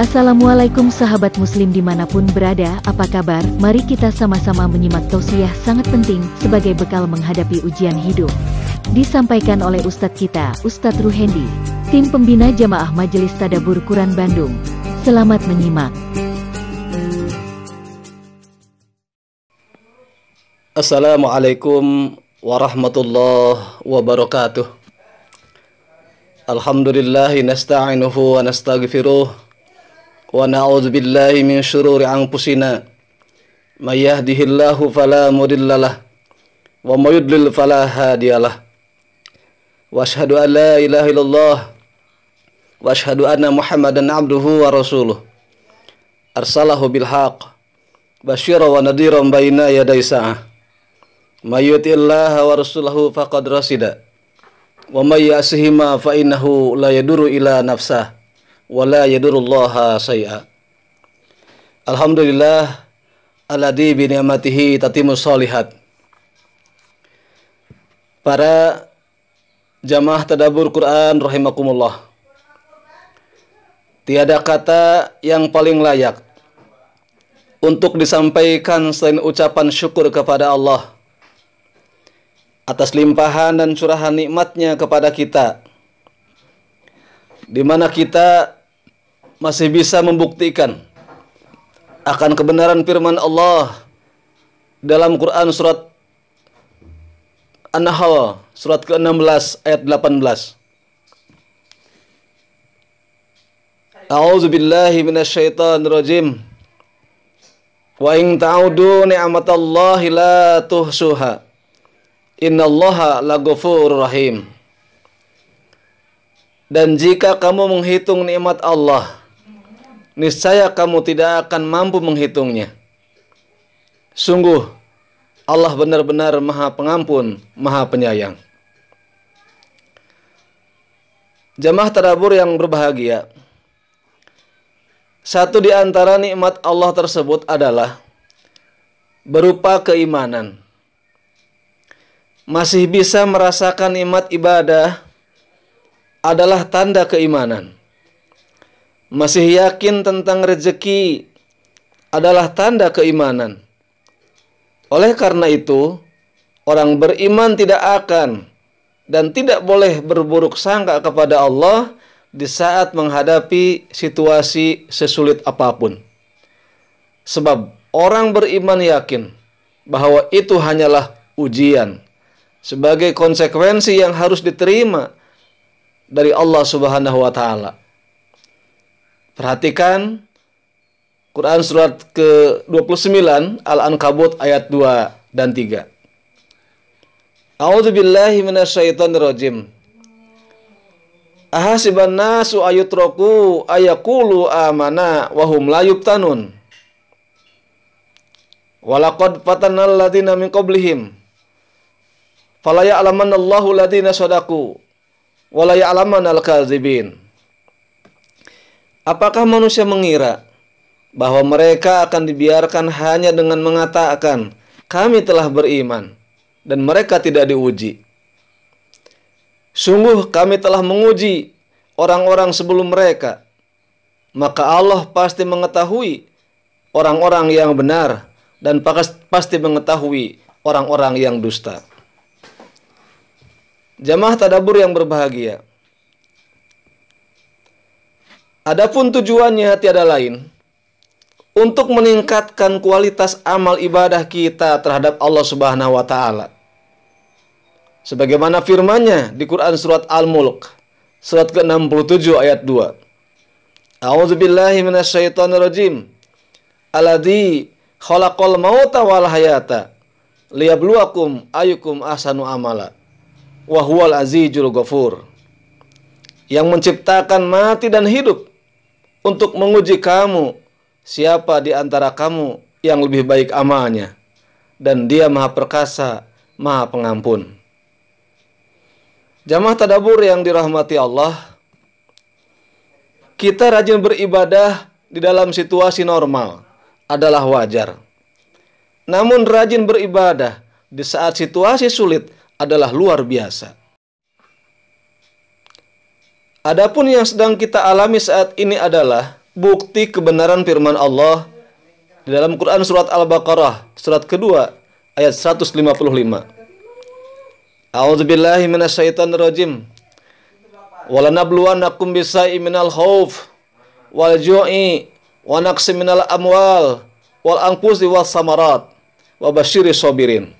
Assalamualaikum sahabat muslim dimanapun berada, apa kabar? Mari kita sama-sama menyimak tausiah sangat penting sebagai bekal menghadapi ujian hidup. Disampaikan oleh Ustadz kita, Ustadz Ruhendi, tim pembina Jamaah Majelis Tadabur Quran Bandung. Selamat menyimak. Assalamualaikum warahmatullahi wabarakatuh. Alhamdulillah nasta'inuhu wa nastaghfiruh wa na'udzu billahi min syururi anfusina. May yahdihillahu fala mudhillalah wa may yudlil fala hadiyalah. Wa asyhadu an la ilaha illallah واشهد ان محمدا عبده ورسوله ارسله بالحق بشيرا ونذيرا بين يدي ساعه من يطع الله ورسوله فقد رشد ومن يعصهما فانه لا يدور الى نفسه ولا يدور الله شيئا الحمد لله الذي بنعمته تتم الصالحات Para jamaah tadabur Quran rahimakumullah. Tiada kata yang paling layak untuk disampaikan selain ucapan syukur kepada Allah atas limpahan dan curahan nikmatnya kepada kita. Di mana kita masih bisa membuktikan akan kebenaran firman Allah dalam Quran surat An-Nahl surat ke-16 ayat 18. A'udzu billahi minasyaitonir rajim. Wa in ta'udu ni'matallahi la tuhsuha. Innallaha laghafurur rahim. Dan jika kamu menghitung nikmat Allah, niscaya kamu tidak akan mampu menghitungnya. Sungguh Allah benar-benar Maha Pengampun, Maha Penyayang. Jamaah tadabur yang berbahagia, satu di antara nikmat Allah tersebut adalah berupa keimanan. Masih bisa merasakan nikmat ibadah adalah tanda keimanan. Masih yakin tentang rezeki adalah tanda keimanan. Oleh karena itu, orang beriman tidak akan dan tidak boleh berburuk sangka kepada Allah di saat menghadapi situasi sesulit apapun. Sebab orang beriman yakin bahwa itu hanyalah ujian sebagai konsekuensi yang harus diterima dari Allah Subhanahu wa taala. Perhatikan Quran surat ke-29 Al-Ankabut ayat 2 dan 3. A'udzubillahi billahi ahasiban nasu ayutroku ayakulu amana wahum layub tanun. Walakad fatanal ladina min qablihim. Falaya alaman Allahu ladina sodaku. Walaya alaman al kazibin. Apakah manusia mengira bahwa mereka akan dibiarkan hanya dengan mengatakan kami telah beriman dan mereka tidak diuji? Sungguh kami telah menguji orang-orang sebelum mereka. Maka Allah pasti mengetahui orang-orang yang benar dan pasti mengetahui orang-orang yang dusta. Jamaah tadabur yang berbahagia. Adapun tujuannya tiada lain untuk meningkatkan kualitas amal ibadah kita terhadap Allah Subhanahu wa taala. Sebagaimana firmannya di Quran Surat Al-Mulk, Surat ke-67 ayat 2. A'udzubillahi minasyaitonirrajim. Alladzi khalaqal mauta wal hayata liyabluwakum ayyukum ahsanu amala wa huwal azizul ghafur. Yang menciptakan mati dan hidup untuk menguji kamu siapa di antara kamu yang lebih baik amalnya dan dia maha perkasa, maha pengampun. Jamaah tadabur yang dirahmati Allah, kita rajin beribadah di dalam situasi normal adalah wajar. Namun rajin beribadah di saat situasi sulit adalah luar biasa. Adapun yang sedang kita alami saat ini adalah bukti kebenaran firman Allah di dalam Quran surat Al-Baqarah surat kedua ayat 155 mina syaitan Walanabluwannakum bisa'i minal khauf wal ju'i wa naqsi minal amwal wal anfusi was samarat wa basyiri sabirin.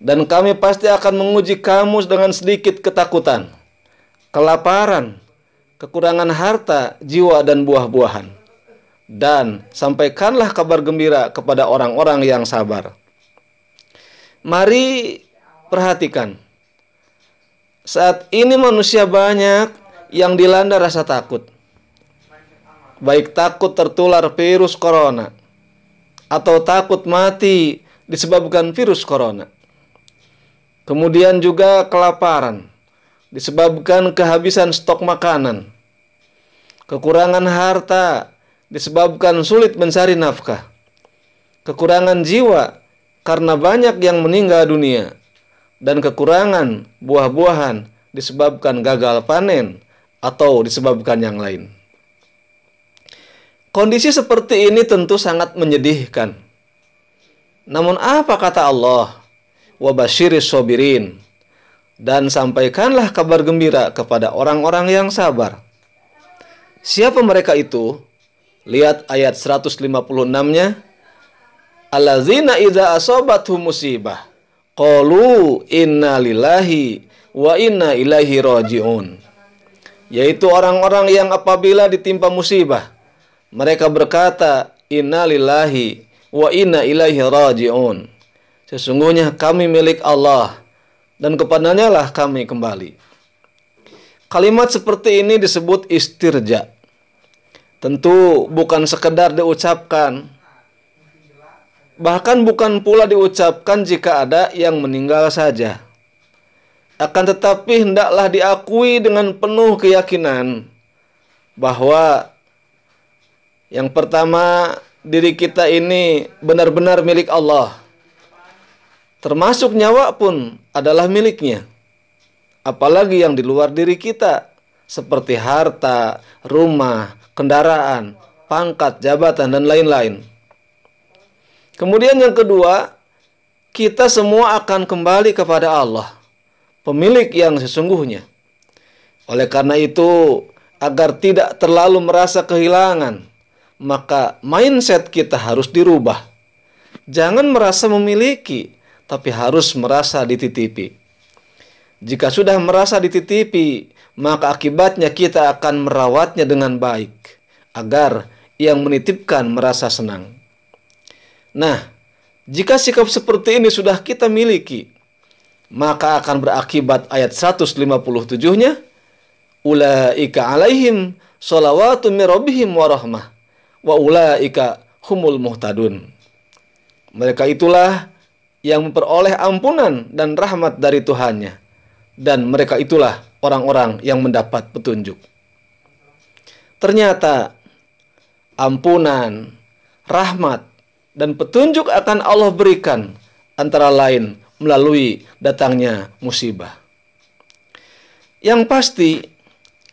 Dan kami pasti akan menguji kamu dengan sedikit ketakutan, kelaparan, kekurangan harta, jiwa dan buah-buahan. Dan sampaikanlah kabar gembira kepada orang-orang yang sabar. Mari perhatikan. Saat ini manusia banyak yang dilanda rasa takut. Baik takut tertular virus corona atau takut mati disebabkan virus corona. Kemudian juga kelaparan disebabkan kehabisan stok makanan. Kekurangan harta disebabkan sulit mencari nafkah. Kekurangan jiwa karena banyak yang meninggal dunia dan kekurangan buah-buahan disebabkan gagal panen atau disebabkan yang lain. Kondisi seperti ini tentu sangat menyedihkan. Namun apa kata Allah? Wabashiris sobirin. Dan sampaikanlah kabar gembira kepada orang-orang yang sabar. Siapa mereka itu? Lihat ayat 156-nya Allazina idza asobathu musibah qalu inna lillahi wa inna ilaihi rajiun. Yaitu orang-orang yang apabila ditimpa musibah mereka berkata inna lillahi wa inna ilaihi rajiun. Sesungguhnya kami milik Allah dan kepadanya lah kami kembali. Kalimat seperti ini disebut istirja. Tentu bukan sekedar diucapkan, Bahkan bukan pula diucapkan jika ada yang meninggal saja. Akan tetapi hendaklah diakui dengan penuh keyakinan bahwa yang pertama diri kita ini benar-benar milik Allah. Termasuk nyawa pun adalah miliknya. Apalagi yang di luar diri kita seperti harta, rumah, kendaraan, pangkat, jabatan dan lain-lain. Kemudian yang kedua, kita semua akan kembali kepada Allah, pemilik yang sesungguhnya. Oleh karena itu, agar tidak terlalu merasa kehilangan, maka mindset kita harus dirubah. Jangan merasa memiliki, tapi harus merasa dititipi. Jika sudah merasa dititipi, maka akibatnya kita akan merawatnya dengan baik, agar yang menitipkan merasa senang. Nah, jika sikap seperti ini sudah kita miliki, maka akan berakibat ayat 157-nya ulaika alaihim salawatu mirabihim warahmah wa wa ulaika humul muhtadun. Mereka itulah yang memperoleh ampunan dan rahmat dari Tuhannya dan mereka itulah orang-orang yang mendapat petunjuk. Ternyata ampunan, rahmat dan petunjuk akan Allah berikan antara lain melalui datangnya musibah. Yang pasti,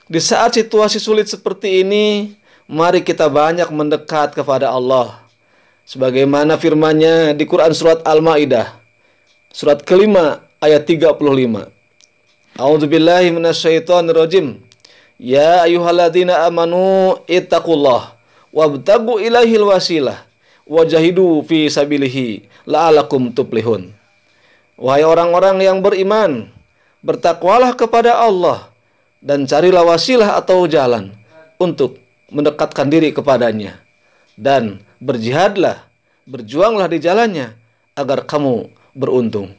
di saat situasi sulit seperti ini, mari kita banyak mendekat kepada Allah. Sebagaimana firmannya di Quran Surat Al-Ma'idah, Surat kelima ayat 35. A'udzubillahi minasyaitonirrajim. Ya ayyuhalladzina amanu ittaqullah wabtagu ilaihil wasilah wajahidu fi sabilihi la'alakum tuplihun. Wahai orang-orang yang beriman, bertakwalah kepada Allah dan carilah wasilah atau jalan untuk mendekatkan diri kepadanya dan berjihadlah, berjuanglah di jalannya agar kamu beruntung.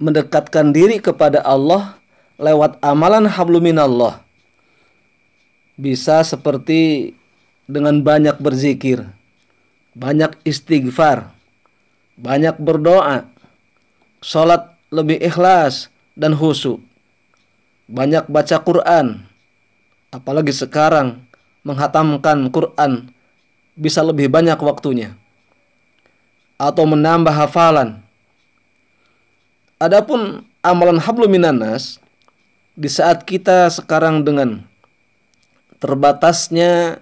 Mendekatkan diri kepada Allah lewat amalan habluminallah bisa seperti dengan banyak berzikir, banyak istighfar, banyak berdoa, sholat lebih ikhlas dan khusyuk, banyak baca Quran, apalagi sekarang menghatamkan Quran bisa lebih banyak waktunya, atau menambah hafalan. Adapun amalan habluminanas di saat kita sekarang dengan terbatasnya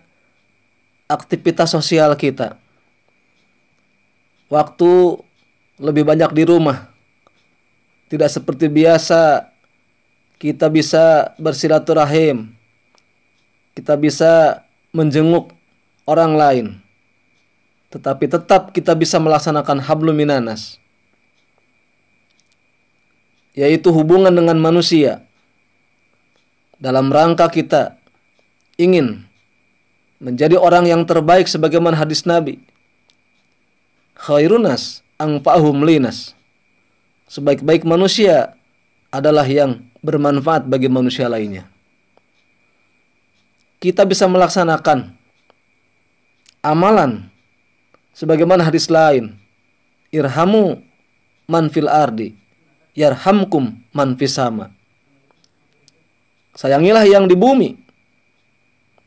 aktivitas sosial kita. Waktu lebih banyak di rumah. Tidak seperti biasa kita bisa bersilaturahim. Kita bisa menjenguk orang lain. Tetapi tetap kita bisa melaksanakan hablum minanas. Yaitu hubungan dengan manusia. Dalam rangka kita ingin menjadi orang yang terbaik sebagaimana hadis Nabi. Khairunas ang fahum linas. Sebaik-baik manusia adalah yang bermanfaat bagi manusia lainnya. Kita bisa melaksanakan amalan sebagaimana hadis lain. Irhamu man fil ardi yarhamkum man fis sama. Sayangilah yang di bumi,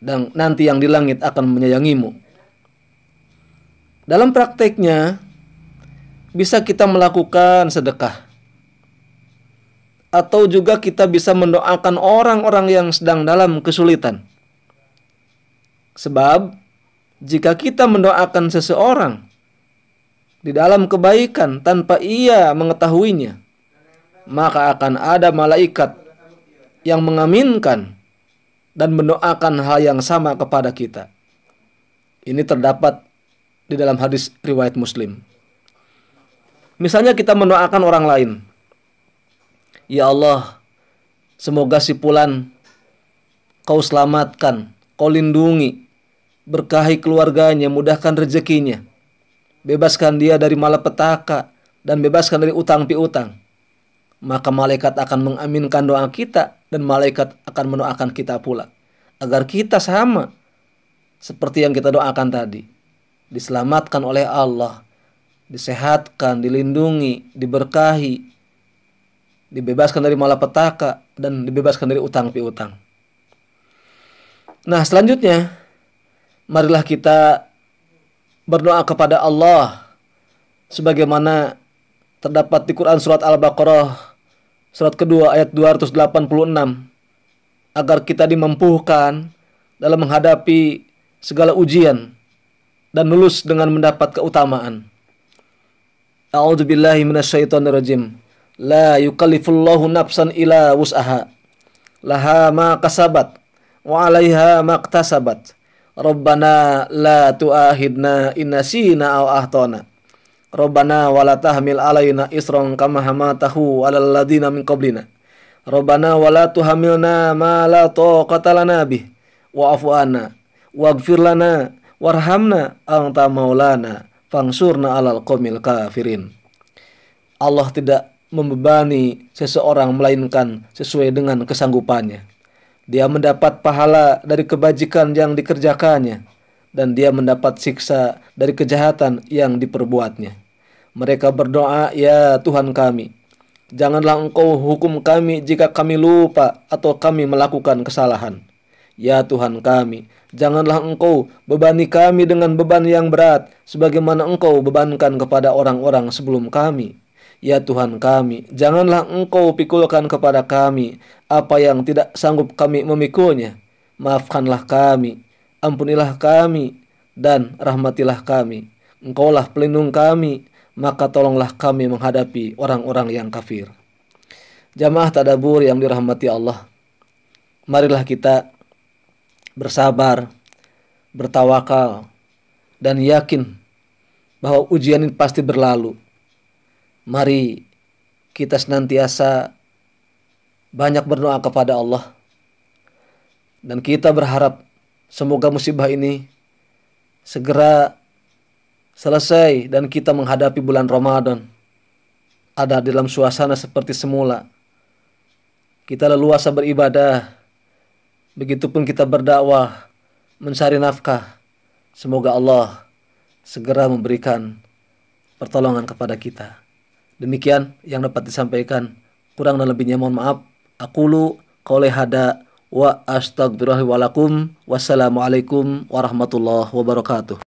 dan nanti yang di langit akan menyayangimu. Dalam prakteknya, bisa kita melakukan sedekah, atau juga kita bisa mendoakan orang-orang yang sedang dalam kesulitan. Sebab, jika kita mendoakan seseorang di dalam kebaikan tanpa ia mengetahuinya, maka akan ada malaikat yang mengaminkan dan mendoakan hal yang sama kepada kita. Ini terdapat di dalam hadis riwayat Muslim. Misalnya kita mendoakan orang lain. Ya Allah, semoga si Pulan kau selamatkan, kau lindungi, berkahi keluarganya, mudahkan rezekinya. Bebaskan dia dari malapetaka dan bebaskan dari utang piutang. Maka malaikat akan mengaminkan doa kita dan malaikat akan mendoakan kita pula agar kita sama seperti yang kita doakan tadi diselamatkan oleh Allah disehatkan dilindungi diberkahi dibebaskan dari malapetaka dan dibebaskan dari utang piutang nah selanjutnya marilah kita berdoa kepada Allah sebagaimana terdapat di Quran surat Al-Baqarah Surat kedua ayat 286 agar kita dimampukan dalam menghadapi segala ujian dan lulus dengan mendapat keutamaan. A'udzu billahi minasyaitonir rajim. La yukallifullahu nafsan ila wus'aha. Laha ma kasabat wa 'alaiha ma iktasabat. Rabbana la tu'ahidna inna nasina aw ahtana. Rabbana wala tahmil alaina isran kama hamatahu alal ladina min qablina. Rabbana wala tuhamilna ma la taqata lana bih wa'fu anna waghfir lana warhamna anta maulana fangsurna alal qomil kafirin. Allah tidak membebani seseorang melainkan sesuai dengan kesanggupannya. Dia mendapat pahala dari kebajikan yang dikerjakannya dan dia mendapat siksa dari kejahatan yang diperbuatnya. Mereka berdoa, "Ya Tuhan kami, janganlah Engkau hukum kami jika kami lupa atau kami melakukan kesalahan. Ya Tuhan kami, janganlah Engkau bebani kami dengan beban yang berat, sebagaimana Engkau bebankan kepada orang-orang sebelum kami. Ya Tuhan kami, janganlah Engkau pikulkan kepada kami apa yang tidak sanggup kami memikulnya. Maafkanlah kami, ampunilah kami, dan rahmatilah kami. Engkaulah pelindung kami, maka tolonglah kami menghadapi orang-orang yang kafir. Jamaah tadabur yang dirahmati Allah, marilah kita bersabar, bertawakal, dan yakin bahwa ujian ini pasti berlalu. Mari kita senantiasa banyak berdoa kepada Allah dan kita berharap semoga musibah ini segera selesai dan kita menghadapi bulan Ramadan. Ada dalam suasana seperti semula. Kita leluasa beribadah. Begitupun kita berdakwah, mencari nafkah. Semoga Allah segera memberikan pertolongan kepada kita. Demikian yang dapat disampaikan. Kurang dan lebihnya mohon maaf. Aku lu hada wa astagfirullahi walakum. Wassalamualaikum warahmatullahi wabarakatuh.